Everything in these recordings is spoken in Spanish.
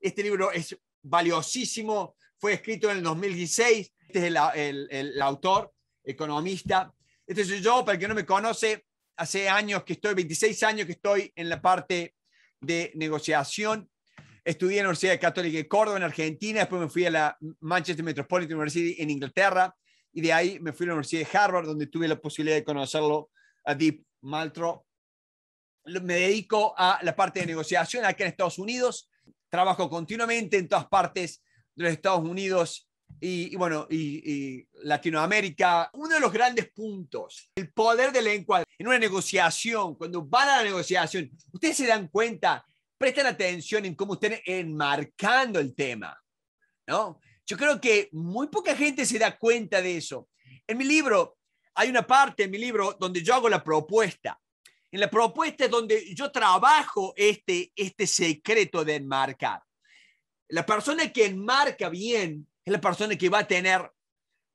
Este libro es valiosísimo, fue escrito en el 2016, este es el, autor, economista. Este soy yo, para el que no me conoce, hace años que estoy, 26 años que estoy en la parte de negociación. Estudié en la Universidad Católica de Córdoba, en Argentina, después me fui a la Manchester Metropolitan University en Inglaterra, y de ahí me fui a la Universidad de Harvard, donde tuve la posibilidad de conocerlo a Deep Maltro. Me dedico a la parte de negociación acá en Estados Unidos. Trabajo continuamente en todas partes de los Estados Unidos y, bueno, y, Latinoamérica. Uno de los grandes puntos, el poder de lengua en una negociación, cuando van a la negociación, ustedes se dan cuenta, prestan atención en cómo están enmarcando el tema, ¿no? Yo creo que muy poca gente se da cuenta de eso. En mi libro, hay una parte en mi libro donde yo hago la propuesta en la propuesta es donde yo trabajo este, este secreto de enmarcar. La persona que enmarca bien es la persona que va a tener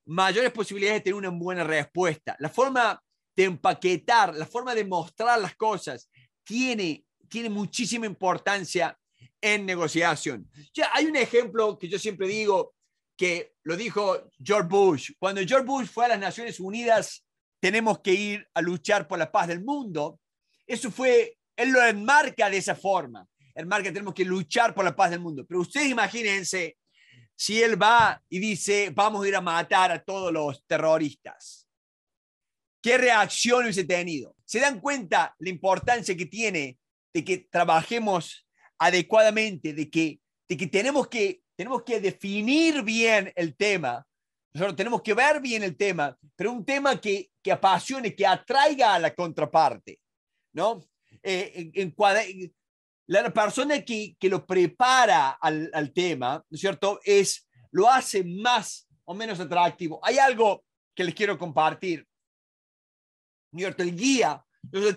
mayores posibilidades de tener una buena respuesta. La forma de empaquetar, la forma de mostrar las cosas tiene, tiene muchísima importancia en negociación. Ya hay un ejemplo que yo siempre digo que lo dijo George Bush. Cuando George Bush fue a las Naciones Unidas, tenemos que ir a luchar por la paz del mundo. Eso fue, él lo enmarca de esa forma. Enmarca, tenemos que luchar por la paz del mundo. Pero ustedes imagínense si él va y dice, vamos a ir a matar a todos los terroristas. ¿Qué reacción hubiese tenido? ¿Se dan cuenta la importancia que tiene de que trabajemos adecuadamente, de que, de que, tenemos, que tenemos que definir bien el tema? Nosotros tenemos que ver bien el tema, pero un tema que, que apasione, que atraiga a la contraparte. ¿no? Eh, en, la persona que, que lo prepara al, tema, cierto? Es, lo hace más o menos atractivo. Hay algo que les quiero compartir, El guía,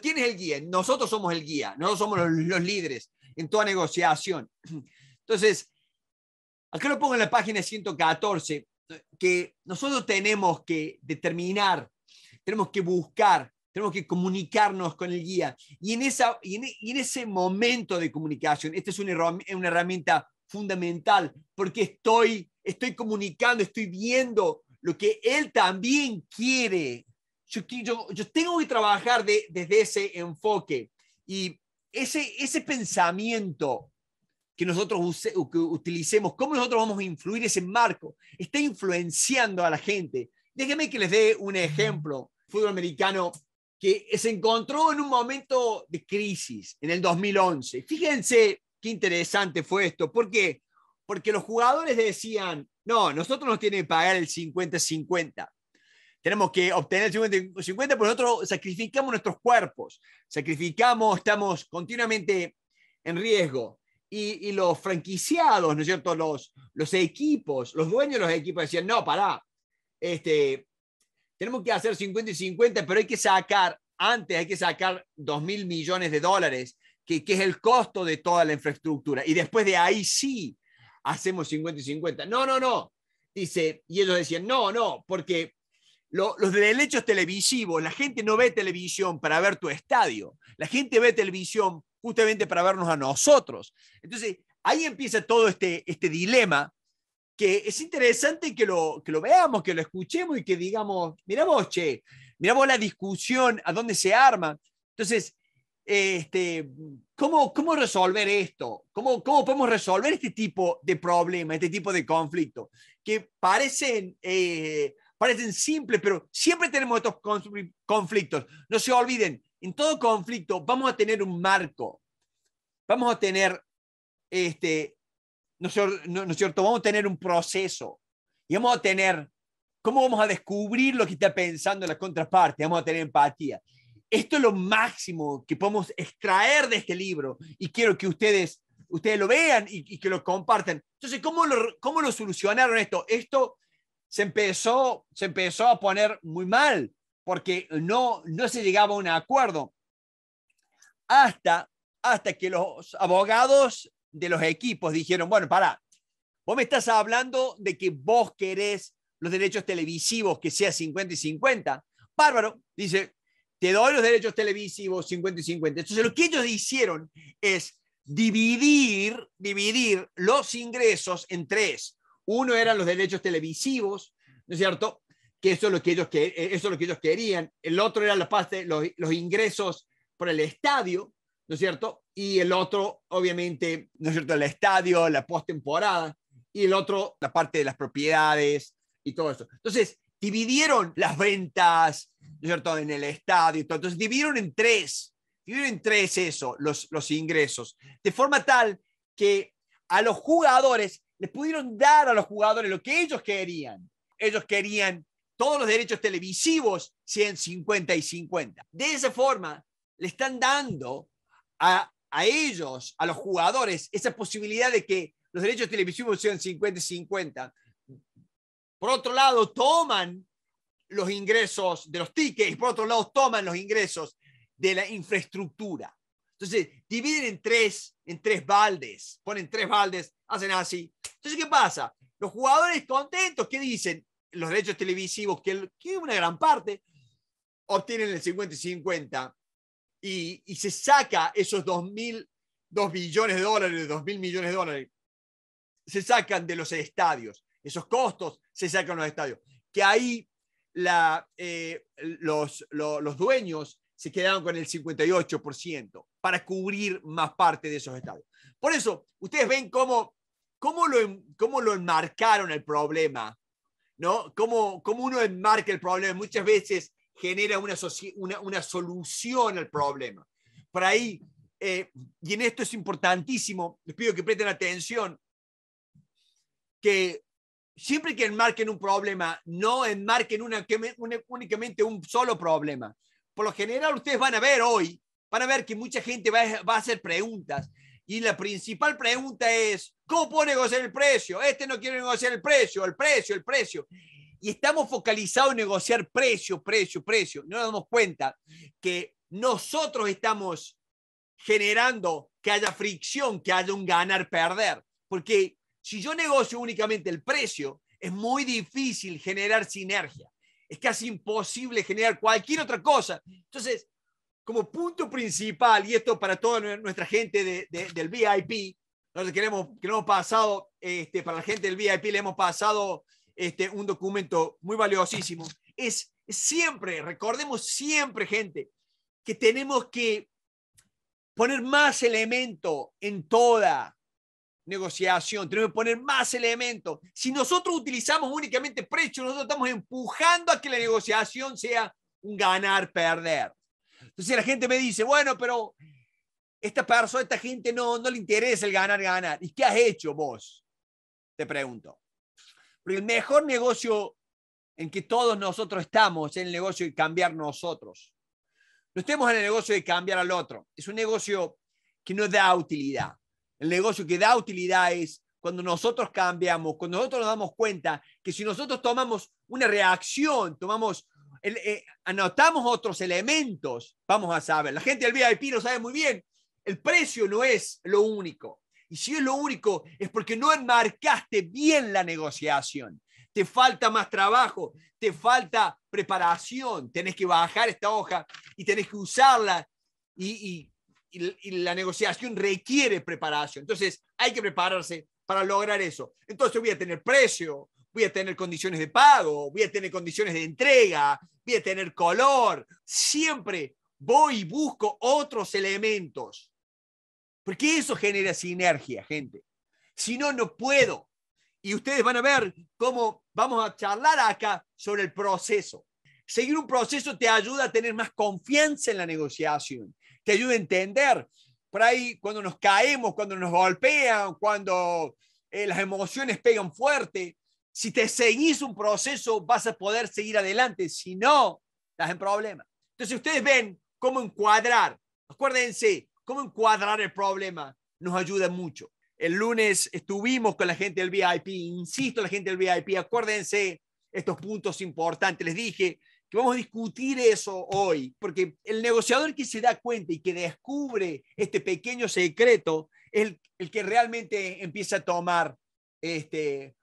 ¿quién es el guía? Nosotros somos el guía, nosotros somos los, los líderes en toda negociación. Entonces, acá lo pongo en la página 114, que nosotros tenemos que determinar, tenemos que buscar tenemos que comunicarnos con el guía. Y en, esa, y en, e, ese momento de comunicación, esta es una, herramienta fundamental porque estoy, estoy comunicando, estoy viendo lo que él también quiere. Yo, yo, tengo que trabajar desde ese enfoque y ese, ese pensamiento que nosotros utilicemos, cómo nosotros vamos a influir ese marco, está influenciando a la gente. Déjenme que les dé un ejemplo. Fútbol americano que se encontró en un momento de crisis en el 2011. Fíjense qué interesante fue esto. ¿Por Porque los jugadores decían, no, nosotros nos tienen que pagar el 50-50. Tenemos que obtener el 50-50 porque nosotros sacrificamos nuestros cuerpos, sacrificamos, estamos continuamente en riesgo. Y, los franquiciados, ¿no es cierto? Los, los equipos, los dueños de los equipos decían, no, pará, este, tenemos que hacer 50 y 50, pero hay que sacar, antes hay que sacar 2 mil millones de dólares, que, es el costo de toda la infraestructura. Y después de ahí sí hacemos 50 y 50. No, no, no. Dice, y ellos decían, no, no, porque los derechos televisivos, la gente no ve televisión para ver tu estadio, la gente ve televisión justamente para vernos a nosotros. Entonces, ahí empieza todo este, este dilema que es interesante que lo, que lo veamos, que lo escuchemos y que digamos, mirá vos, che, miramos vos la discusión, a dónde se arma. Entonces, este, ¿cómo, ¿cómo resolver esto? ¿Cómo, ¿Cómo podemos resolver este tipo de problema, este tipo de conflicto? Que parecen... Eh, parecen simples, pero siempre tenemos estos conflictos. No se olviden, en todo conflicto vamos a tener un marco, vamos a tener este, ¿no es cierto? Vamos a tener un proceso y vamos a tener, ¿cómo vamos a descubrir lo que está pensando la contraparte? Vamos a tener empatía. Esto es lo máximo que podemos extraer de este libro y quiero que ustedes, ustedes lo vean y, que lo compartan. Entonces, ¿cómo lo, cómo lo solucionaron esto? Esto se empezó, se empezó a poner muy mal porque no, no se llegaba a un acuerdo hasta, hasta que los abogados de los equipos dijeron, bueno, para, vos me estás hablando de que vos querés los derechos televisivos que sea 50 y 50. Bárbaro, dice, te doy los derechos televisivos 50 y 50. Entonces lo que ellos hicieron es dividir, dividir los ingresos en tres. Uno eran los derechos televisivos, ¿no es cierto? Que eso es lo que ellos, que, eh, eso lo que ellos querían. El otro era la parte, los, los ingresos por el estadio, ¿no es cierto? y el otro, obviamente, ¿no es cierto?, el estadio, la postemporada, y el otro, la parte de las propiedades y todo eso. Entonces, dividieron las ventas, ¿no es cierto?, en el estadio Entonces, dividieron en tres, dividieron en tres eso, los, los ingresos, de forma tal que a los jugadores les pudieron dar a los jugadores lo que ellos querían. Ellos querían todos los derechos televisivos 150 y 50. De esa forma, le están dando a a ellos, a los jugadores, esa posibilidad de que los derechos televisivos sean 50 50. Por otro lado, toman los ingresos de los tickets por otro lado toman los ingresos de la infraestructura. Entonces, dividen en tres, en tres baldes, ponen tres baldes, hacen así. Entonces, ¿qué pasa? Los jugadores contentos, ¿qué dicen? Los derechos televisivos, que, que una gran parte, obtienen el 50 50 y, se saca esos mil 2 billones de dólares, mil millones de dólares, se sacan de los estadios, esos costos se sacan de los estadios, que ahí la, eh, los, los dueños se quedaron con el 58% para cubrir más parte de esos estadios. Por eso, ustedes ven cómo, cómo, lo, cómo lo enmarcaron el problema, ¿no? Cómo, cómo uno enmarca el problema. Muchas veces genera una, una, solución al problema. Por ahí, eh, y en esto es importantísimo, les pido que presten atención, que siempre que enmarquen un problema, no enmarquen una, únicamente un solo problema. Por lo general, ustedes van a ver hoy, van a ver que mucha gente va, va a hacer preguntas. Y la principal pregunta es, ¿cómo puedo negociar el precio? Este no quiere negociar el precio, el precio, el precio y estamos focalizados en negociar precio, precio, precio. No nos damos cuenta que nosotros estamos generando que haya fricción, que haya un ganar-perder. Porque si yo negocio únicamente el precio, es muy difícil generar sinergia. Es casi imposible generar cualquier otra cosa. Entonces, como punto principal, y esto para toda nuestra gente del VIP, nosotros queremos, que hemos pasado, este, para la gente del VIP le hemos pasado este, un documento muy valiosísimo. Es siempre, recordemos siempre, gente, que tenemos que poner más elemento en toda negociación, tenemos que poner más elementos. Si nosotros utilizamos únicamente precio, nosotros estamos empujando a que la negociación sea un ganar-perder. Entonces la gente me dice, bueno, pero esta persona, esta gente no, no le interesa el ganar-ganar. ¿Y qué has hecho vos? Te pregunto. Porque el mejor negocio en que todos nosotros estamos es el negocio de cambiar nosotros. No estemos en el negocio de cambiar al otro. Es un negocio que no da utilidad. El negocio que da utilidad es cuando nosotros cambiamos, cuando nosotros nos damos cuenta que si nosotros tomamos una reacción, tomamos, eh, anotamos otros elementos, vamos a saber. La gente del VIP lo sabe muy bien. El precio no es lo único. Y si es lo único, es porque no enmarcaste bien la negociación. Te falta más trabajo, te falta preparación, tenés que bajar esta hoja y tenés que usarla y, y la negociación requiere preparación. Entonces hay que prepararse para lograr eso. Entonces voy a tener precio, voy a tener condiciones de pago, voy a tener condiciones de entrega, voy a tener color. Siempre voy y busco otros elementos porque eso genera sinergia, gente. Si no, no puedo. Y ustedes van a ver cómo vamos a charlar acá sobre el proceso. Seguir un proceso te ayuda a tener más confianza en la negociación, te ayuda a entender. Por ahí, cuando nos caemos, cuando nos golpean, cuando eh, las emociones pegan fuerte, si te seguís un proceso vas a poder seguir adelante, si no, estás en problema. Entonces ustedes ven cómo encuadrar. Acuérdense, cómo encuadrar el problema nos ayuda mucho. El lunes estuvimos con la gente del VIP, insisto, la gente del VIP, acuérdense estos puntos importantes. Les dije que vamos a discutir eso hoy, porque el negociador que se da cuenta y que descubre este pequeño secreto es el, el que realmente empieza a tomar este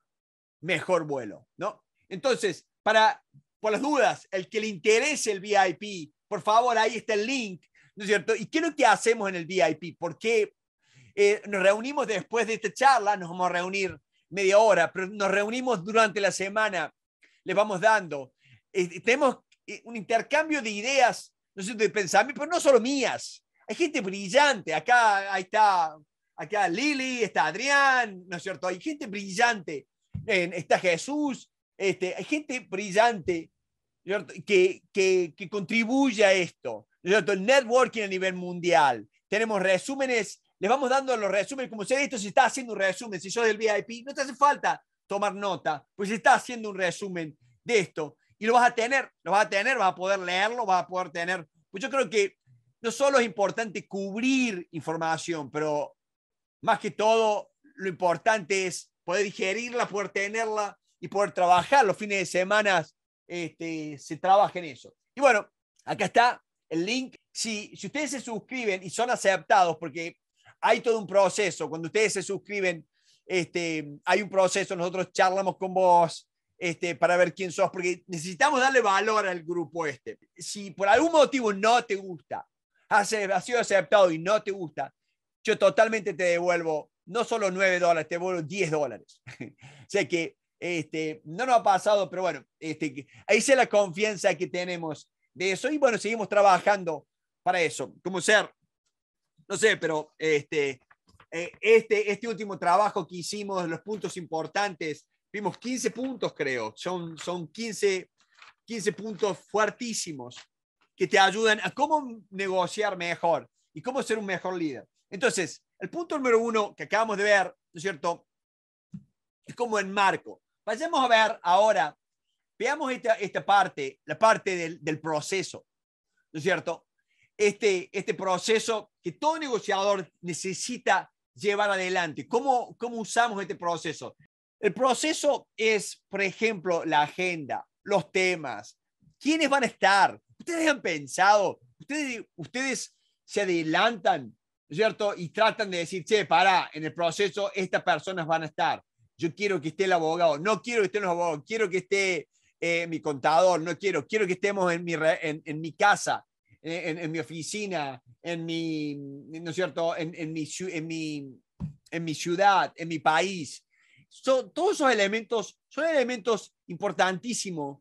mejor vuelo, ¿no? Entonces, para, por las dudas, el que le interese el VIP, por favor, ahí está el link ¿no es cierto? ¿Y qué es lo que hacemos en el VIP? ¿Por qué eh, nos reunimos después de esta charla? Nos vamos a reunir media hora, pero nos reunimos durante la semana, le vamos dando. Eh, tenemos eh, un intercambio de ideas, no sé, de pensamiento, pero no solo mías. Hay gente brillante, acá ahí está, acá Lili, está Adrián, ¿no es cierto? Hay gente brillante, está Jesús, este, hay gente brillante que, que, que contribuye a esto networking a nivel mundial. Tenemos resúmenes, les vamos dando los resúmenes, como se visto si está haciendo un resumen, si yo del VIP, no te hace falta tomar nota, pues si está haciendo un resumen de esto y lo vas a tener, lo vas a tener, vas a poder leerlo, vas a poder tener, pues yo creo que no solo es importante cubrir información, pero más que todo lo importante es poder digerirla, poder tenerla y poder trabajar los fines de semana, este, se trabaja en eso. Y bueno, acá está el link. Si, si ustedes se suscriben y son aceptados, porque hay todo un proceso, cuando ustedes se suscriben, este, hay un proceso, nosotros charlamos con vos este, para ver quién sos, porque necesitamos darle valor al grupo este. Si por algún motivo no te gusta, has, sido aceptado y no te gusta, yo totalmente te devuelvo no solo 9 dólares, te devuelvo 10 dólares. o sea que este, no nos ha pasado, pero bueno, este, ahí se la confianza que tenemos de eso y bueno, seguimos trabajando para eso. Como ser, no sé, pero este, eh, este, este último trabajo que hicimos, los puntos importantes, vimos 15 puntos, creo, son, son 15, 15 puntos fuertísimos que te ayudan a cómo negociar mejor y cómo ser un mejor líder. Entonces, el punto número uno que acabamos de ver, ¿no es cierto? Es como en marco. Vayamos a ver ahora Veamos esta, esta parte, la parte del, del proceso, ¿no es cierto? Este, este proceso que todo negociador necesita llevar adelante. ¿Cómo, ¿Cómo usamos este proceso? El proceso es, por ejemplo, la agenda, los temas, quiénes van a estar. Ustedes han pensado, ustedes, ustedes se adelantan, es ¿no ¿cierto? Y tratan de decir, che, para, en el proceso estas personas van a estar. Yo quiero que esté el abogado, no quiero que estén los abogados, quiero que esté eh, mi contador, no quiero, quiero que estemos en mi, en, mi casa, eh, en, mi oficina, en mi, ¿no es cierto?, en, en, mi, en, mi, en mi ciudad, en mi país. son todos esos elementos son elementos importantísimos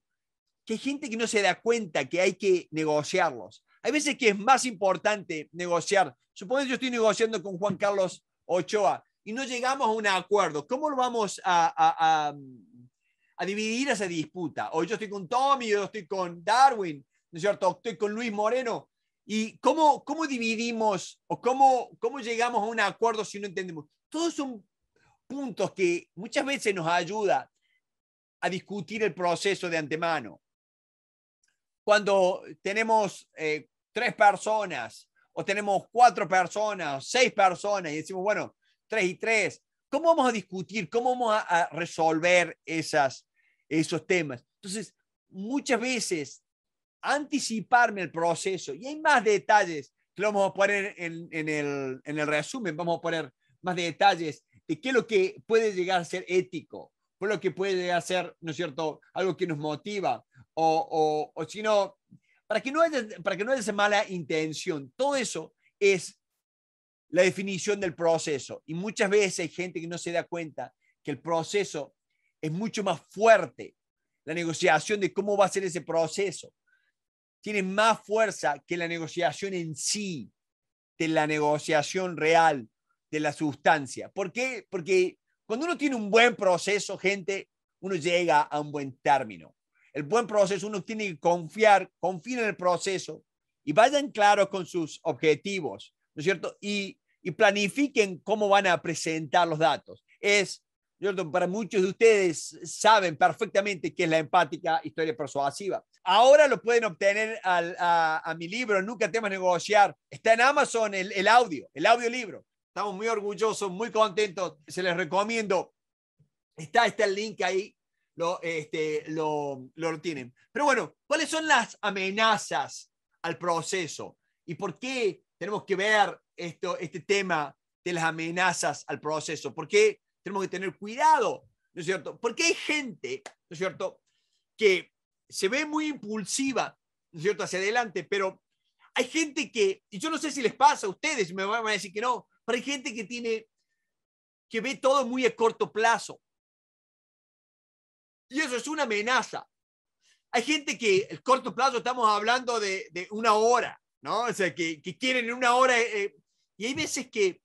que hay gente que no se da cuenta que hay que negociarlos. Hay veces que es más importante negociar. Supongo que yo estoy negociando con Juan Carlos Ochoa y no llegamos a un acuerdo. ¿Cómo lo vamos a, a a dividir esa disputa. Hoy yo estoy con Tommy, yo estoy con Darwin, ¿no es cierto? Estoy con Luis Moreno. ¿Y cómo, cómo dividimos o cómo, cómo llegamos a un acuerdo si no entendemos? Todos son puntos que muchas veces nos ayuda a discutir el proceso de antemano. Cuando tenemos eh, tres personas o tenemos cuatro personas, seis personas y decimos, bueno, tres y tres, ¿Cómo vamos a discutir? ¿Cómo vamos a, resolver esas, esos temas? Entonces, muchas veces anticiparme el proceso, y hay más detalles que lo vamos a poner en, el, en el resumen, vamos a poner más detalles de qué es lo que puede llegar a ser ético, por lo que puede llegar ser, ¿no es cierto?, algo que nos motiva, o, o, si no, para que no haya, para que no haya esa mala intención. Todo eso es la definición del proceso. Y muchas veces hay gente que no se da cuenta que el proceso es mucho más fuerte. La negociación de cómo va a ser ese proceso tiene más fuerza que la negociación en sí, de la negociación real, de la sustancia. ¿Por qué? Porque cuando uno tiene un buen proceso, gente, uno llega a un buen término. El buen proceso, uno tiene que confiar, confía en el proceso y vayan claros con sus objetivos, ¿no es cierto? Y y planifiquen cómo van a presentar los datos. Es, para muchos de ustedes saben perfectamente qué es la empática historia persuasiva. Ahora lo pueden obtener a, mi libro, Nunca temas negociar. Está en Amazon el, el audio, el audiolibro. Estamos muy orgullosos, muy contentos. Se les recomiendo. Está, está el link ahí, lo, este, lo, lo tienen. Pero bueno, ¿cuáles son las amenazas al proceso? ¿Y por qué tenemos que ver esto, este tema de las amenazas al proceso? ¿Por qué tenemos que tener cuidado? ¿No es cierto? Porque hay gente, ¿no es cierto?, que se ve muy impulsiva, ¿no es cierto?, hacia adelante, pero hay gente que, y yo no sé si les pasa a ustedes, me van a decir que no, pero hay gente que tiene, que ve todo muy a corto plazo. Y eso es una amenaza. Hay gente que el corto plazo estamos hablando de, de una hora, ¿no? O sea, que, quieren en una hora. Eh, eh, y hay veces que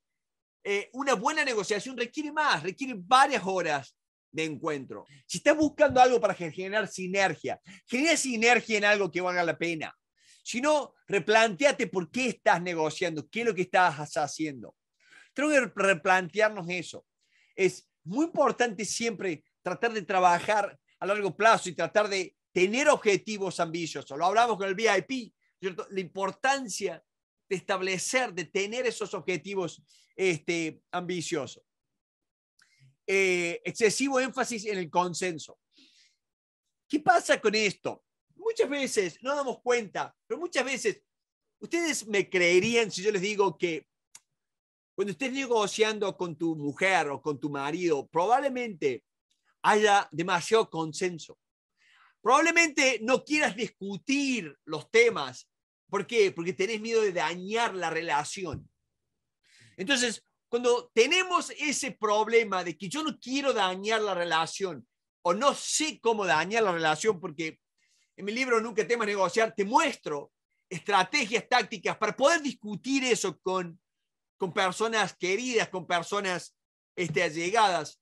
eh, una buena negociación requiere más, requiere varias horas de encuentro. Si estás buscando algo para generar sinergia, genera sinergia en algo que valga la pena. Si no, replanteate por qué estás negociando, qué es lo que estás haciendo. Tengo que replantearnos eso. Es muy importante siempre tratar de trabajar a largo plazo y tratar de tener objetivos ambiciosos. Lo hablamos con el VIP, la importancia de establecer, de tener esos objetivos este, ambiciosos. Eh, excesivo énfasis en el consenso. ¿Qué pasa con esto? Muchas veces, no damos cuenta, pero muchas veces, ustedes me creerían si yo les digo que cuando estés negociando con tu mujer o con tu marido, probablemente haya demasiado consenso. Probablemente no quieras discutir los temas. ¿Por qué? Porque tenés miedo de dañar la relación. Entonces, cuando tenemos ese problema de que yo no quiero dañar la relación o no sé cómo dañar la relación, porque en mi libro Nunca temas negociar, te muestro estrategias tácticas para poder discutir eso con, con personas queridas, con personas este, allegadas.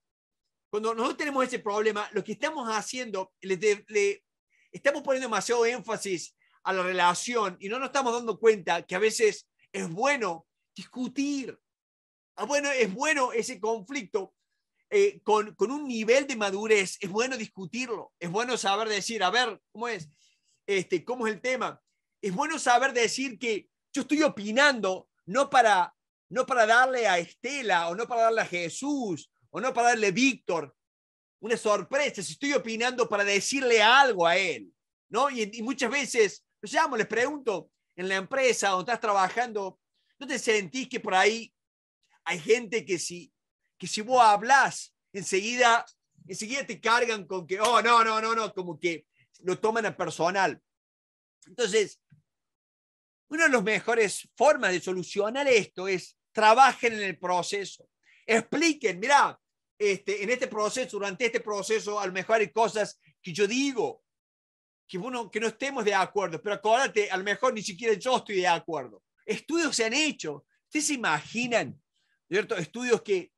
Cuando nosotros tenemos ese problema, lo que estamos haciendo, estamos poniendo demasiado énfasis a la relación y no nos estamos dando cuenta que a veces es bueno discutir. Ah, bueno, es bueno ese conflicto eh, con, con, un nivel de madurez. Es bueno discutirlo. Es bueno saber decir, a ver, ¿cómo es? Este, ¿Cómo es el tema? Es bueno saber decir que yo estoy opinando no para, no para darle a Estela o no para darle a Jesús no para darle Víctor una sorpresa, si estoy opinando para decirle algo a él, ¿no? Y, muchas veces, les pregunto, en la empresa donde estás trabajando, ¿no te sentís que por ahí hay gente que si, que si vos hablas, enseguida, enseguida te cargan con que, oh, no, no, no, no, como que lo toman a personal? Entonces, una de las mejores formas de solucionar esto es trabajen en el proceso. Expliquen, mirá, este, en este proceso, durante este proceso, a lo mejor hay cosas que yo digo, que, bueno, que no estemos de acuerdo, pero acuérdate, a lo mejor ni siquiera yo estoy de acuerdo. Estudios se han hecho, ustedes se imaginan, ¿cierto? Estudios que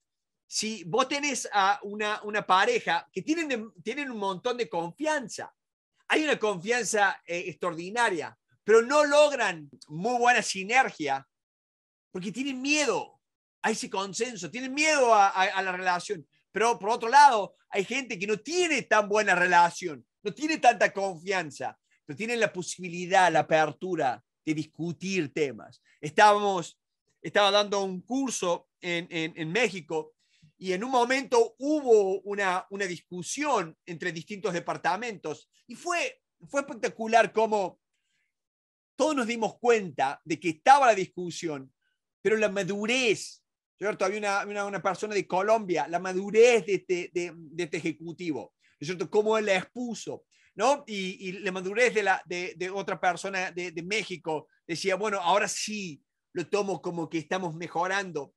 si vos tenés a una, una pareja que tienen, tienen un montón de confianza, hay una confianza eh, extraordinaria, pero no logran muy buena sinergia porque tienen miedo, hay ese consenso, tienen miedo a, la relación. Pero por otro lado, hay gente que no tiene tan buena relación, no tiene tanta confianza, pero tiene la posibilidad, la apertura de discutir temas. Estábamos, estaba dando un curso en, en México y en un momento hubo una, una discusión entre distintos departamentos y fue, fue espectacular cómo todos nos dimos cuenta de que estaba la discusión, pero la madurez ¿cierto? Había una, una, persona de Colombia, la madurez de este, de, este ejecutivo, ¿cierto? Cómo él la expuso, ¿no? Y, y la madurez de, la, de, otra persona de, México decía, bueno, ahora sí lo tomo como que estamos mejorando,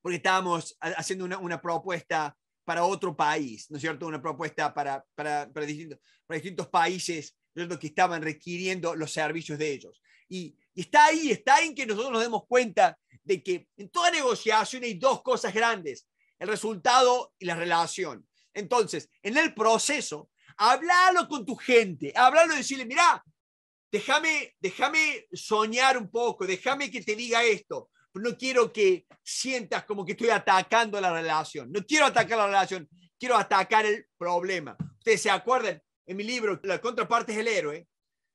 porque estábamos haciendo una, una propuesta para otro país, ¿no es cierto? Una propuesta para, para, para, distintos, países que estaban requiriendo los servicios de ellos. Y y está ahí, está en que nosotros nos demos cuenta de que en toda negociación hay dos cosas grandes, el resultado y la relación. Entonces, en el proceso, hablalo con tu gente, háblalo y decirle, mira, déjame, déjame soñar un poco, déjame que te diga esto. pero No quiero que sientas como que estoy atacando la relación. No quiero atacar la relación, quiero atacar el problema. Ustedes se acuerdan, en mi libro, La contraparte es el héroe,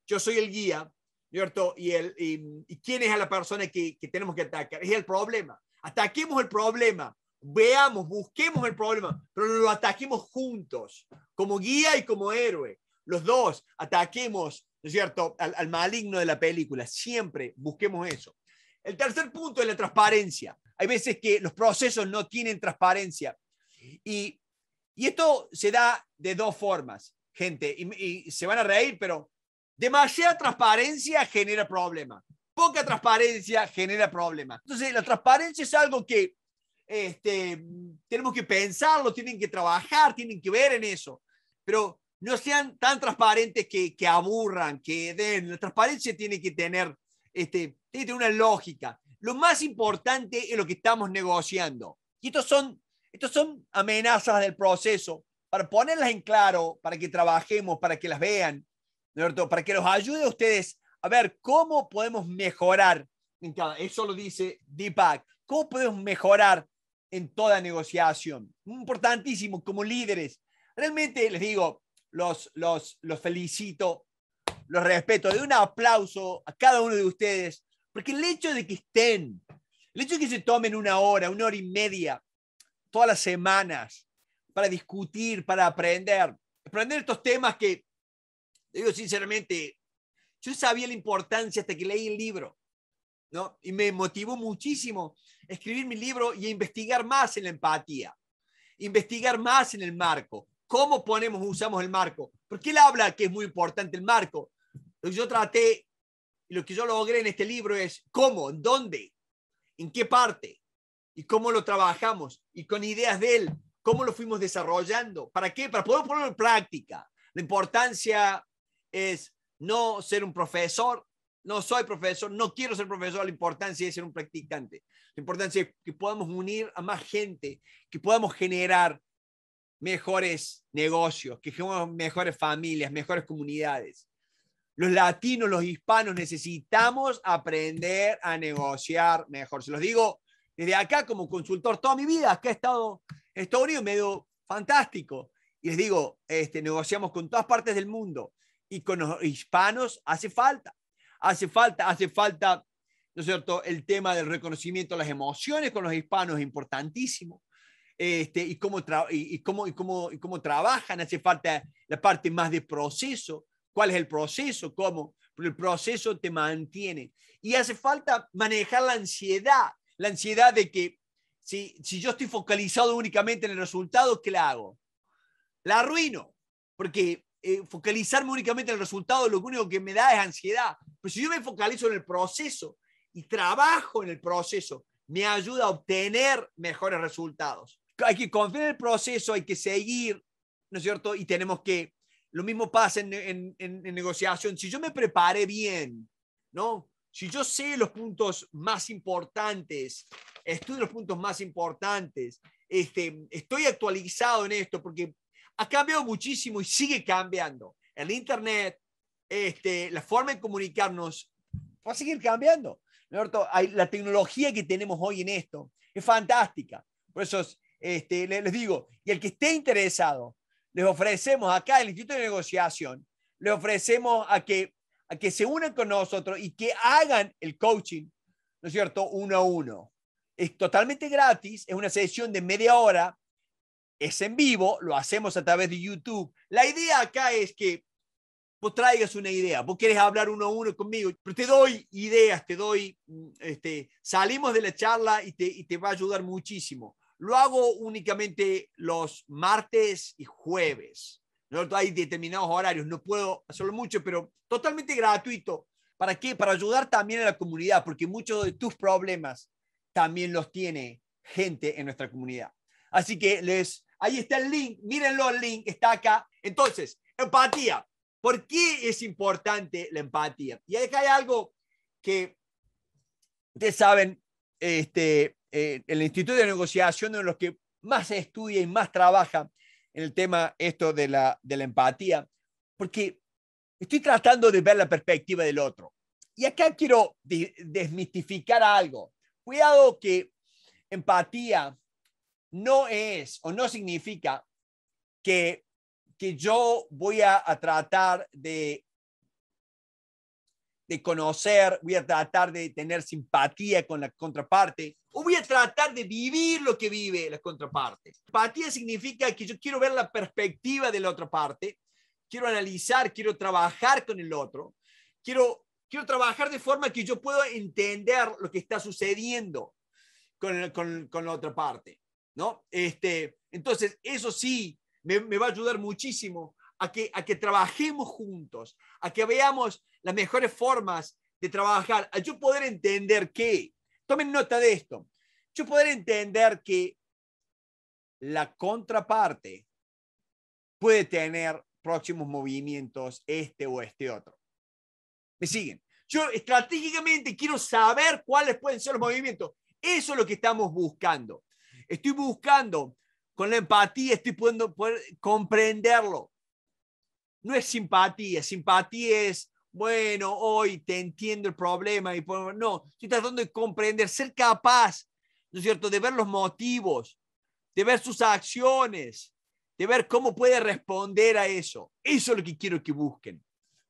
yo soy el guía, ¿cierto? Y, el, y, quién es la persona que, que tenemos que atacar. Es el problema. Ataquemos el problema, veamos, busquemos el problema, pero lo ataquemos juntos, como guía y como héroe. Los dos ataquemos, ¿no es cierto?, al, al maligno de la película. Siempre busquemos eso. El tercer punto es la transparencia. Hay veces que los procesos no tienen transparencia. Y, y esto se da de dos formas, gente. y, se van a reír, pero Demasiada transparencia genera problemas. Poca transparencia genera problemas. Entonces, la transparencia es algo que este, tenemos que pensarlo, tienen que trabajar, tienen que ver en eso. Pero no sean tan transparentes que, aburran, que den. La transparencia tiene que tener, este, tiene una lógica. Lo más importante es lo que estamos negociando. Y estos son, estos son amenazas del proceso. Para ponerlas en claro, para que trabajemos, para que las vean, ¿no? para que los ayude a ustedes a ver cómo podemos mejorar. En cada, eso lo dice Deepak. ¿Cómo podemos mejorar en toda negociación? Importantísimo, como líderes. Realmente les digo, los, los, los felicito, los respeto. De un aplauso a cada uno de ustedes, porque el hecho de que estén, el hecho de que se tomen una hora, una hora y media, todas las semanas, para discutir, para aprender, aprender estos temas que digo sinceramente, yo sabía la importancia hasta que leí el libro, ¿no? Y me motivó muchísimo a escribir mi libro y a investigar más en la empatía, investigar más en el marco, cómo ponemos, usamos el marco, porque él habla que es muy importante el marco. Lo que yo traté, lo que yo logré en este libro es cómo, dónde, en qué parte y cómo lo trabajamos y con ideas de él, cómo lo fuimos desarrollando. ¿Para qué? Para poder ponerlo en práctica. La importancia es no ser un profesor, no soy profesor, no quiero ser profesor, la importancia es ser un practicante. La importancia es que podamos unir a más gente, que podamos generar mejores negocios, que generemos mejores familias, mejores comunidades. Los latinos, los hispanos necesitamos aprender a negociar mejor. Se los digo desde acá como consultor toda mi vida, que he estado en Estados Unidos, medio fantástico. Y les digo, este, negociamos con todas partes del mundo y con los hispanos hace falta. Hace falta, hace falta, ¿no es cierto?, el tema del reconocimiento de las emociones con los hispanos es importantísimo. Este, y, cómo y, cómo, y, cómo, trabajan, hace falta la parte más de proceso, cuál es el proceso, cómo, pero el proceso te mantiene. Y hace falta manejar la ansiedad, la ansiedad de que si, si yo estoy focalizado únicamente en el resultado, ¿qué la hago? La arruino, porque eh, focalizarme únicamente en el resultado, lo único que me da es ansiedad. Pero si yo me focalizo en el proceso y trabajo en el proceso, me ayuda a obtener mejores resultados. Hay que confiar en el proceso, hay que seguir, ¿no es cierto? Y tenemos que, lo mismo pasa en, en, en, negociación, si yo me preparé bien, ¿no? Si yo sé los puntos más importantes, estudio los puntos más importantes, este, estoy actualizado en esto, porque ha cambiado muchísimo y sigue cambiando. El Internet, este, la forma de comunicarnos va a seguir cambiando. ¿no? la tecnología que tenemos hoy en esto es fantástica. Por eso este, les digo, y el que esté interesado, les ofrecemos acá el Instituto de Negociación, les ofrecemos a que, a que se unan con nosotros y que hagan el coaching, ¿no es cierto?, uno a uno. Es totalmente gratis, es una sesión de media hora es en vivo, lo hacemos a través de YouTube. La idea acá es que vos traigas una idea, vos quieres hablar uno a uno conmigo, pero te doy ideas, te doy, mm, este, salimos de la charla y te, va a ayudar muchísimo. Lo hago únicamente los martes y jueves. ¿no? Hay determinados horarios, no puedo hacerlo mucho, pero totalmente gratuito. ¿Para qué? Para ayudar también a la comunidad, porque muchos de tus problemas también los tiene gente en nuestra comunidad. Así que les Ahí está el link, mírenlo, el link está acá. Entonces, empatía. ¿Por qué es importante la empatía? Y acá hay algo que ustedes saben, este, eh, el Instituto de Negociación, uno de los que más estudia y más trabaja en el tema esto de la, de la empatía, porque estoy tratando de ver la perspectiva del otro. Y acá quiero desmistificar algo. Cuidado que empatía no es o no significa que, yo voy a, tratar de, de conocer, voy a tratar de tener simpatía con la contraparte o voy a tratar de vivir lo que vive la contraparte. Simpatía significa que yo quiero ver la perspectiva de la otra parte, quiero analizar, quiero trabajar con el otro, quiero, quiero trabajar de forma que yo pueda entender lo que está sucediendo con, con la otra parte. ¿no? Este, entonces, eso sí me, va a ayudar muchísimo a que, a que trabajemos juntos, a que veamos las mejores formas de trabajar, a yo poder entender que, tomen nota de esto, yo poder entender que la contraparte puede tener próximos movimientos, este o este otro. ¿Me siguen? Yo estratégicamente quiero saber cuáles pueden ser los movimientos. Eso es lo que estamos buscando. Estoy buscando, con la empatía estoy pudiendo comprenderlo. No es simpatía, simpatía es, bueno, hoy te entiendo el problema y no, estoy tratando de comprender, ser capaz, ¿no es cierto?, de ver los motivos, de ver sus acciones, de ver cómo puede responder a eso. Eso es lo que quiero que busquen.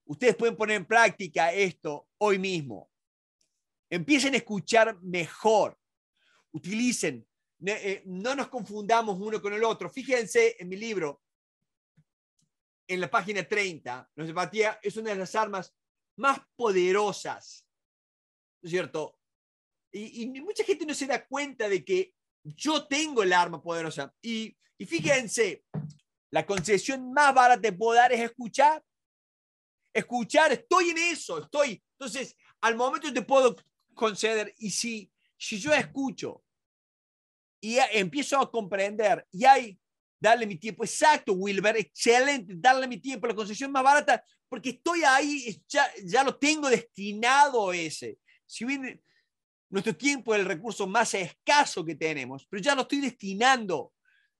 Ustedes pueden poner en práctica esto hoy mismo. Empiecen a escuchar mejor. Utilicen eh, no nos confundamos uno con el otro. Fíjense en mi libro, en la página 30, la empatía es una de las armas más poderosas, ¿no es cierto? Y, mucha gente no se da cuenta de que yo tengo el arma poderosa. Y, y fíjense, la concesión más barata de poder es escuchar. Escuchar, estoy en eso, estoy. Entonces, al momento te puedo conceder. Y si, si yo escucho y empiezo a comprender. Y ahí, darle mi tiempo. Exacto, Wilber, excelente, darle mi tiempo. La concesión más barata, porque estoy ahí, ya, lo tengo destinado ese. Si bien nuestro tiempo es el recurso más escaso que tenemos, pero ya lo estoy destinando.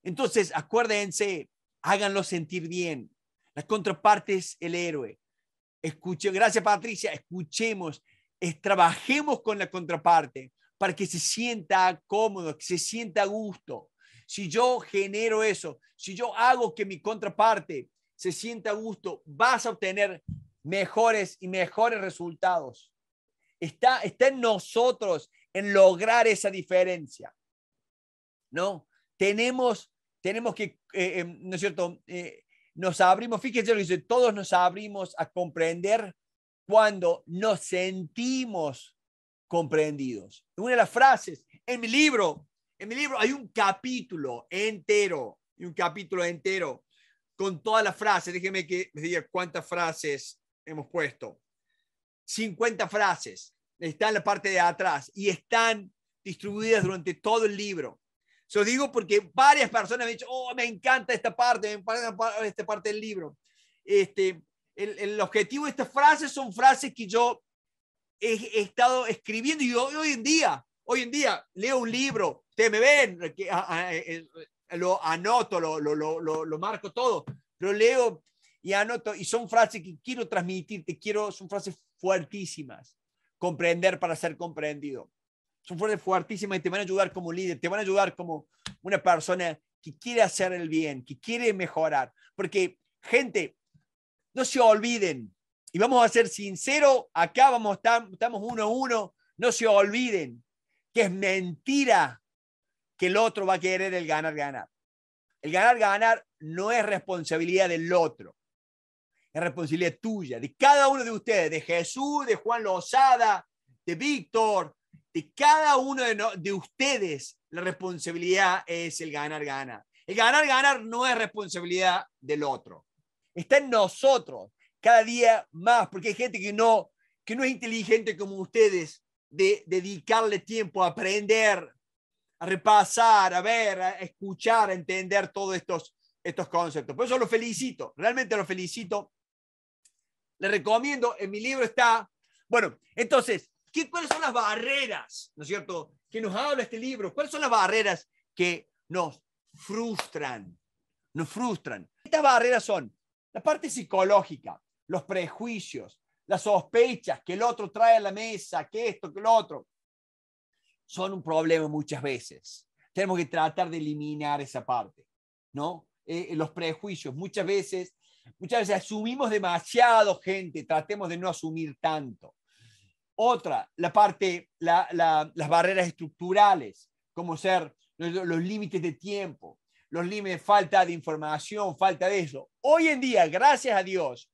Entonces, acuérdense, háganlo sentir bien. La contraparte es el héroe. Escuche, gracias Patricia, escuchemos, trabajemos con la contraparte para que se sienta cómodo, que se sienta a gusto. Si yo genero eso, si yo hago que mi contraparte se sienta a gusto, vas a obtener mejores y mejores resultados. Está, está en nosotros en lograr esa diferencia. ¿No? Tenemos, tenemos que, eh, em, ¿no es cierto? Eh, nos abrimos, fíjense lo que dice, todos nos abrimos a comprender cuando nos sentimos comprendidos. Una de las frases en mi libro, en mi libro hay un capítulo entero, un capítulo entero con todas las frases. Déjeme que me diga cuántas frases hemos puesto. 50 frases. Están en la parte de atrás y están distribuidas durante todo el libro. Se lo digo porque varias personas me han dicho, oh, me encanta esta parte, me encanta esta parte del libro. Este, el objetivo de estas frases son frases que yo he, estado escribiendo y hoy, en día, hoy en día leo un libro, ustedes me ven, que, ah, ah, eh, eh, lo anoto, lo, lo, lo, lo, marco todo, lo leo y anoto y son frases que quiero transmitirte, quiero, son frases fuertísimas, comprender para ser comprendido. Son frases fuertísimas y te van a ayudar como líder, te van a ayudar como una persona que quiere hacer el bien, que quiere mejorar, porque gente, no se olviden y vamos a ser sinceros, acá vamos, estamos uno a uno, no se olviden que es mentira que el otro va a querer el ganar, ganar. El ganar, ganar no es responsabilidad del otro, es responsabilidad tuya, de cada uno de ustedes, de Jesús, de Juan Lozada, de Víctor, de cada uno de, de ustedes. La responsabilidad es el ganar, ganar. El ganar, ganar no es responsabilidad del otro. Está en nosotros cada día más, porque hay gente que no, que no es inteligente como ustedes de dedicarle tiempo a aprender, a repasar, a ver, a escuchar, a entender todos estos, estos conceptos. Por eso los felicito, realmente los felicito. Les recomiendo, en mi libro está, bueno, entonces, ¿qué, ¿cuáles son las barreras, ¿no es cierto?, que nos habla este libro, cuáles son las barreras que nos frustran, nos frustran. Estas barreras son la parte psicológica los prejuicios, las sospechas que el otro trae a la mesa, que esto, que el otro, son un problema muchas veces. Tenemos que tratar de eliminar esa parte, ¿no? Eh, eh, los prejuicios, muchas veces, muchas veces asumimos demasiado gente, tratemos de no asumir tanto. Otra, la parte, las barreras estructurales, como ser los, los límites de tiempo, los límites, falta de información, falta de eso. Hoy en día, gracias a Dios,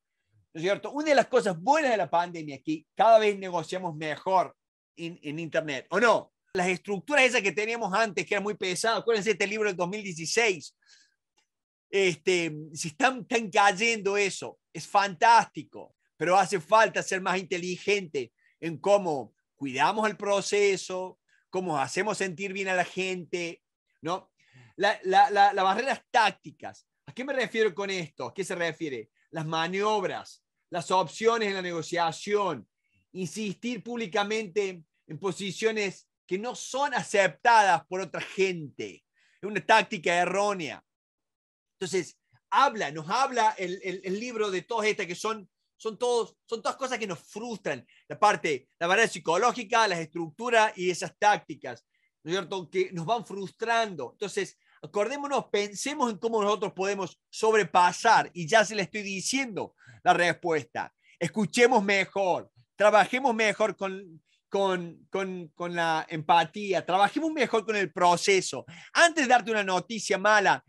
cierto? Una de las cosas buenas de la pandemia es que cada vez negociamos mejor en, Internet, ¿o no? Las estructuras esas que teníamos antes, que eran muy pesadas, acuérdense este libro del 2016, este, se están, cayendo eso, es fantástico, pero hace falta ser más inteligente en cómo cuidamos el proceso, cómo hacemos sentir bien a la gente, ¿no? las barreras tácticas. ¿A qué me refiero con esto? ¿A qué se refiere? las maniobras, las opciones en la negociación, insistir públicamente en posiciones que no son aceptadas por otra gente. Es una táctica errónea. Entonces, habla, nos habla el, libro de todas estas que son, son, todos, son todas cosas que nos frustran. La parte, la barrera psicológica, las estructuras y esas tácticas, ¿no es cierto? Que nos van frustrando. Entonces, acordémonos, pensemos en cómo nosotros podemos sobrepasar, y ya se le estoy diciendo la respuesta. Escuchemos mejor, trabajemos mejor con, con, la empatía, trabajemos mejor con el proceso. Antes de darte una noticia mala,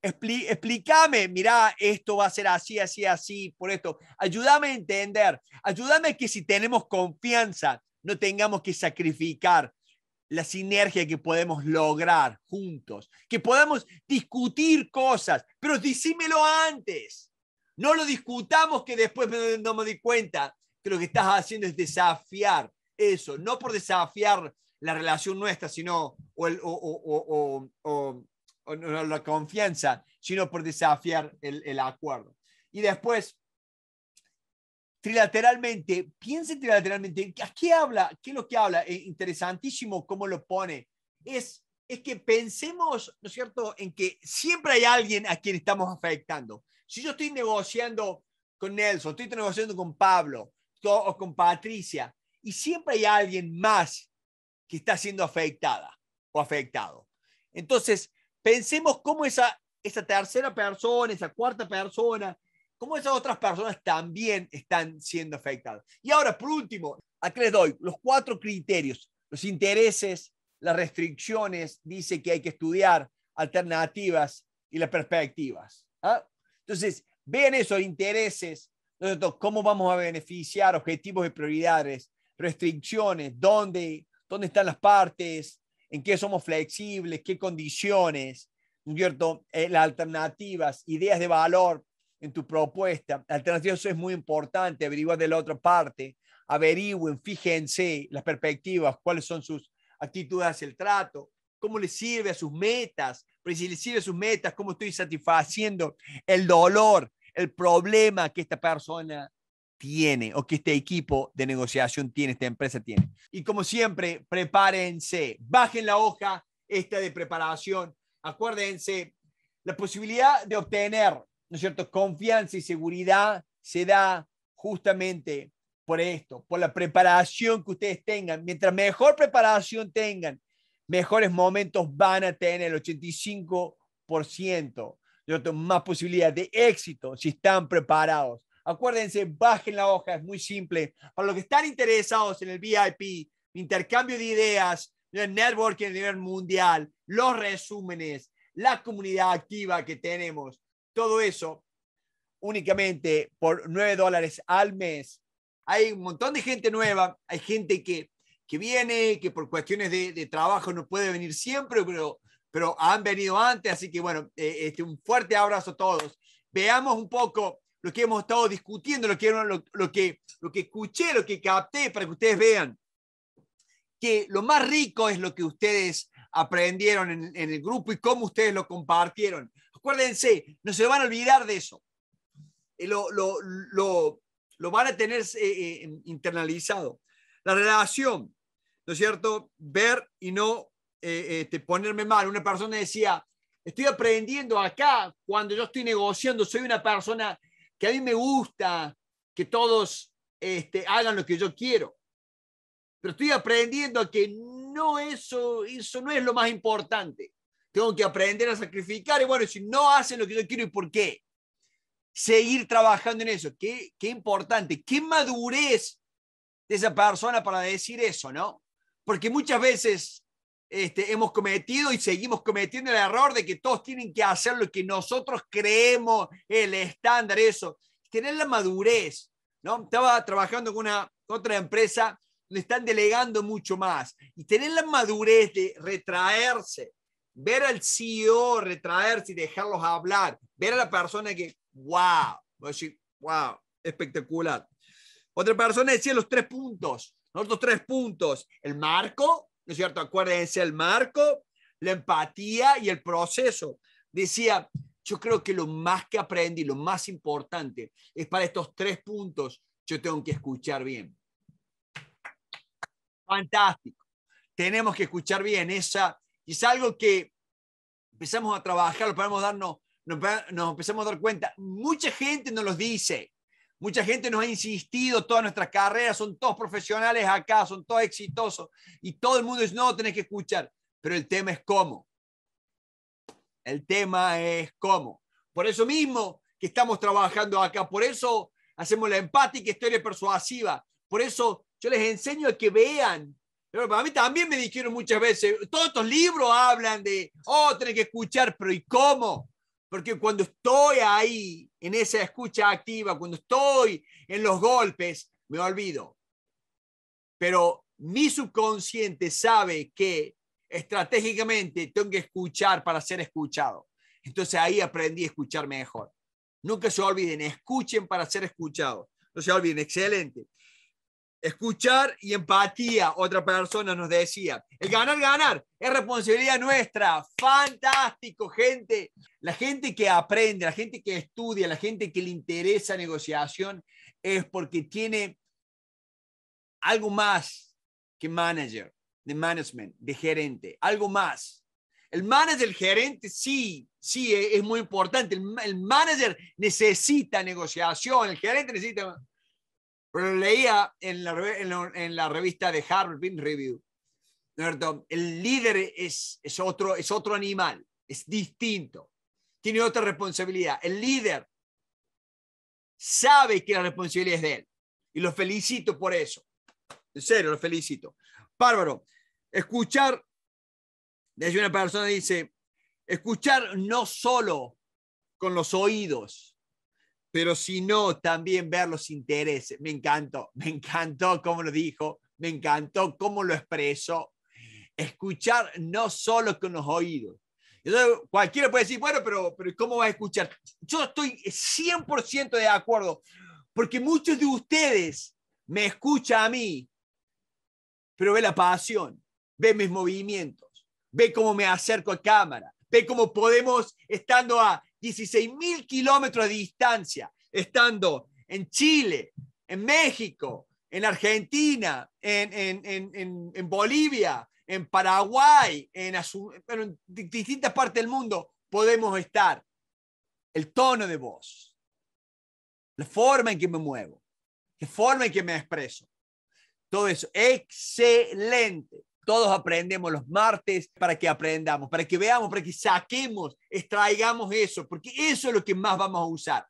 explícame, mira, esto va a ser así, así, así, por esto. Ayúdame a entender, ayúdame que si tenemos confianza, no tengamos que sacrificar la sinergia que podemos lograr juntos, que podamos discutir cosas, pero decímelo antes. No lo discutamos que después no me di cuenta que lo que estás haciendo es desafiar eso, no por desafiar la relación nuestra, sino o, la confianza, sino por desafiar el, el acuerdo. Y después, trilateralmente, piensen trilateralmente, ¿a qué habla? ¿Qué es lo que habla? Eh, interesantísimo cómo lo pone. Es, es que pensemos, ¿no es cierto?, en que siempre hay alguien a quien estamos afectando. Si yo estoy negociando con Nelson, estoy negociando con Pablo o con Patricia, y siempre hay alguien más que está siendo afectada o afectado. Entonces, pensemos cómo esa, esa tercera persona, esa cuarta persona, cómo esas otras personas también están siendo afectadas. Y ahora, por último, qué les doy los cuatro criterios, los intereses, las restricciones, dice que hay que estudiar alternativas y las perspectivas. ¿ah? Entonces, vean esos intereses, cómo vamos a beneficiar objetivos y prioridades, restricciones, dónde, dónde están las partes, en qué somos flexibles, qué condiciones, cierto? Eh, las alternativas, ideas de valor, en tu propuesta Alternativas es muy importante, averiguar de la otra parte, averigüen, fíjense las perspectivas, cuáles son sus actitudes hacia el trato, cómo le sirve a sus metas, pero si le sirve a sus metas, cómo estoy satisfaciendo el dolor, el problema que esta persona tiene o que este equipo de negociación tiene, esta empresa tiene. Y como siempre, prepárense, bajen la hoja esta de preparación, acuérdense la posibilidad de obtener ¿no es cierto?, confianza y seguridad se da justamente por esto, por la preparación que ustedes tengan. Mientras mejor preparación tengan, mejores momentos van a tener el 85%, ¿cierto? más posibilidades de éxito si están preparados. Acuérdense, bajen la hoja, es muy simple. Para los que están interesados en el VIP, intercambio de ideas, el networking a nivel mundial, los resúmenes, la comunidad activa que tenemos, todo eso únicamente por 9 dólares al mes. Hay un montón de gente nueva, hay gente que, que viene, que por cuestiones de, trabajo no puede venir siempre, pero, pero han venido antes, así que bueno, eh, este, un fuerte abrazo a todos. Veamos un poco lo que hemos estado discutiendo, lo que, lo, que, lo que escuché, lo que capté, para que ustedes vean que lo más rico es lo que ustedes aprendieron en el grupo y cómo ustedes lo compartieron acuérdense, no se van a olvidar de eso. Eh, lo, van a tener eh, eh, internalizado. La relación, ¿no es cierto? Ver y no este, ponerme mal. Una persona decía, estoy aprendiendo acá cuando yo estoy negociando, soy una persona que a mí me gusta que todos este, hagan lo que yo quiero. Pero estoy aprendiendo que no eso, eso no es lo más importante. Tengo que aprender a sacrificar. Y bueno, si no hacen lo que yo quiero, ¿y por qué? Seguir trabajando en eso. Qué, qué importante. Qué madurez de esa persona para decir eso, ¿no? Porque muchas veces este, hemos cometido y seguimos cometiendo el error de que todos tienen que hacer lo que nosotros creemos, el estándar, eso. Tener la madurez, ¿no? Estaba trabajando con una otra empresa le están delegando mucho más y tener la madurez de retraerse ver al CEO retraerse y dejarlos hablar, ver a la persona que, wow, wow, espectacular. Otra persona decía los tres puntos, los otros tres puntos, el marco, ¿no es cierto? Acuérdense, el marco, la empatía y el proceso. Decía, yo creo que lo más que aprendí, lo más importante, es para estos tres puntos, yo tengo que escuchar bien. Fantástico. Tenemos que escuchar bien esa y es algo que empezamos a trabajar, podemos darnos, nos, empezamos a dar cuenta. Mucha gente nos los dice. Mucha gente nos ha insistido, todas nuestras carreras son todos profesionales acá, son todos exitosos. Y todo el mundo dice, no, tenés que escuchar. Pero el tema es cómo. El tema es cómo. Por eso mismo que estamos trabajando acá, por eso hacemos la empática historia persuasiva. Por eso yo les enseño a que vean pero a mí también me dijeron muchas veces, todos estos libros hablan de, oh, tenés que escuchar, pero ¿y cómo? Porque cuando estoy ahí, en esa escucha activa, cuando estoy en los golpes, me olvido. Pero mi subconsciente sabe que estratégicamente tengo que escuchar para ser escuchado. Entonces ahí aprendí a escuchar mejor. Nunca se olviden, escuchen para ser escuchados. No se olviden, excelente. Escuchar y empatía, otra persona nos decía. El ganar, ganar es responsabilidad nuestra. Fantástico, gente. La gente que aprende, la gente que estudia, la gente que le interesa negociación es porque tiene algo más que manager, de management, de gerente, algo más. El manager, el gerente, sí, sí, es, muy importante. El, el manager necesita negociación, el gerente necesita pero lo leía en la, revista de Harvard Review. El líder es, otro, animal, es distinto, tiene otra responsabilidad. El líder sabe que la responsabilidad es de él y lo felicito por eso. En serio, lo felicito. Bárbaro, escuchar, desde una persona dice, escuchar no solo con los oídos, pero si no, también ver los intereses. Me encantó, me encantó cómo lo dijo, me encantó cómo lo expresó. Escuchar no solo con los oídos. cualquiera puede decir, bueno, pero, pero ¿cómo va a escuchar? Yo estoy 100% de acuerdo, porque muchos de ustedes me escuchan a mí, pero ve la pasión, ve mis movimientos, ve cómo me acerco a cámara, ve cómo podemos, estando a 16.000 kilómetros de distancia, estando en Chile, en México, en Argentina, en, Bolivia, en Paraguay, en, distintas partes del mundo, podemos estar. El tono de voz, la forma en que me muevo, la forma en que me expreso. Todo eso, excelente. Todos aprendemos los martes para que aprendamos, para que veamos, para que saquemos, extraigamos eso, porque eso es lo que más vamos a usar.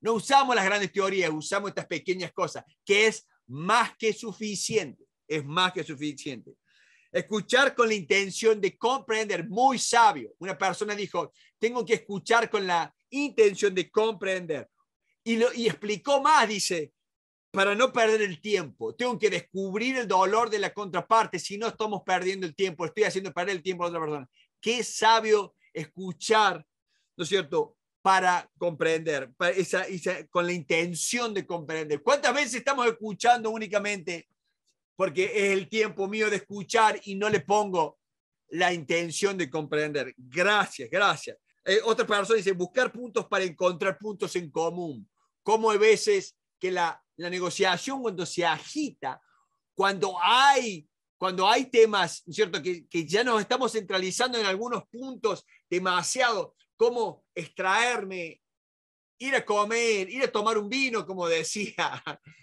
No usamos las grandes teorías, usamos estas pequeñas cosas, que es más que suficiente, es más que suficiente. Escuchar con la intención de comprender, muy sabio. Una persona dijo, tengo que escuchar con la intención de comprender. Y, explicó más, dice, para no perder el tiempo. Tengo que descubrir el dolor de la contraparte, si no estamos perdiendo el tiempo, estoy haciendo perder el tiempo a otra persona. Qué sabio escuchar, ¿no es cierto? Para comprender, con la intención de comprender. ¿Cuántas veces estamos escuchando únicamente porque es el tiempo mío de escuchar y no le pongo la intención de comprender? Gracias, gracias. Eh, otra persona dice, buscar puntos para encontrar puntos en común. ¿Cómo hay veces que la la negociación cuando se agita, cuando hay, cuando hay temas, ¿cierto? Que, ya nos estamos centralizando en algunos puntos demasiado, como extraerme, ir a comer, ir a tomar un vino, como decía,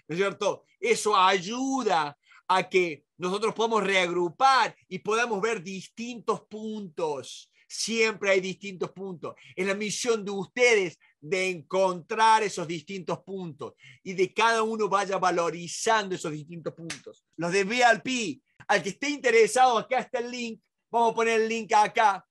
¿no cierto? Eso ayuda a que nosotros podamos reagrupar y podamos ver distintos puntos. Siempre hay distintos puntos. En la misión de ustedes de encontrar esos distintos puntos y de cada uno vaya valorizando esos distintos puntos. Los de VIP, al que esté interesado, acá está el link, vamos a poner el link acá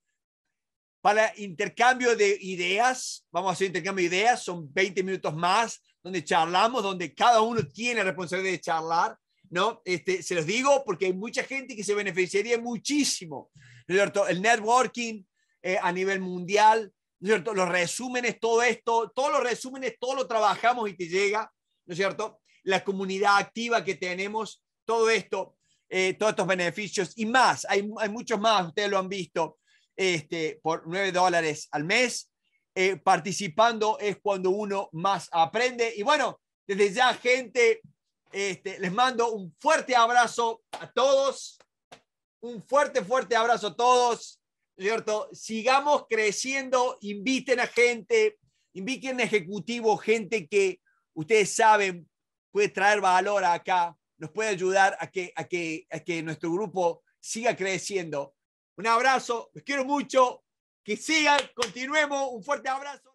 para intercambio de ideas, vamos a hacer intercambio de ideas, son 20 minutos más donde charlamos, donde cada uno tiene la responsabilidad de charlar, ¿no? Este, se los digo porque hay mucha gente que se beneficiaría muchísimo, El networking eh, a nivel mundial, ¿no cierto? Los resúmenes, todo esto, todos los resúmenes, todo lo trabajamos y te llega, ¿no es cierto? La comunidad activa que tenemos, todo esto, eh, todos estos beneficios y más, hay, hay, muchos más, ustedes lo han visto, este, por 9 dólares al mes. Eh, participando es cuando uno más aprende. Y bueno, desde ya, gente, este, les mando un fuerte abrazo a todos. Un fuerte, fuerte abrazo a todos. ¿cierto? Sigamos creciendo, inviten a gente, inviten a ejecutivos, gente que ustedes saben puede traer valor acá, nos puede ayudar a que, a que, a que nuestro grupo siga creciendo. Un abrazo, los quiero mucho, que sigan, continuemos, un fuerte abrazo.